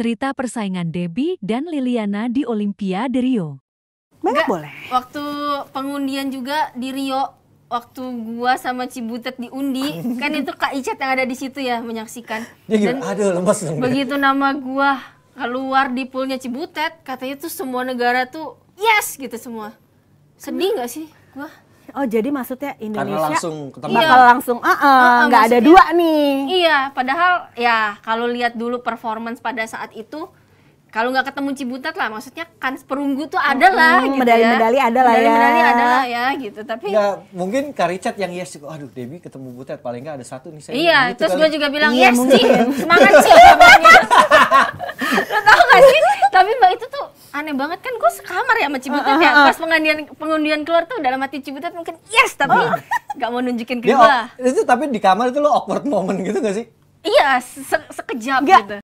cerita persaingan Debbie dan Liliana di Olimpiade Rio. Enggak boleh. Waktu pengundian juga di Rio, waktu gua sama Cibutet diundi, kan itu Kak Icat yang ada di situ ya menyaksikan. Ya, Dan aduh lemas dong. Begitu nama gua keluar di poolnya Cibutet, katanya tuh semua negara tuh yes gitu semua. Sedih nggak sih gua? Oh jadi maksudnya Indonesia Karena langsung ketemu. bakal iya. langsung uh -uh, uh nggak ada dua nih. Iya, padahal ya kalau lihat dulu performance pada saat itu kalau nggak ketemu Cibutet lah, maksudnya kan perunggu tuh ada lah, hmm, gitu ya. medali-medali ya. ada lah medali ya. Medali-medali ada lah ya, gitu. Tapi ya mungkin Richard yang yes, aduh Debi ketemu Butet paling nggak ada satu nih saya. Iya, gitu terus gue juga bilang iya, yes, sih, semangat sih. aneh banget kan gue sekamar ya sama Cibutet uh, uh, uh, ya pas pengundian pengundian keluar tuh dalam hati Cibutet mungkin yes tapi nggak mau nunjukin ke gue itu tapi di kamar itu lo awkward moment gitu gak sih iya se sekejap gak. gitu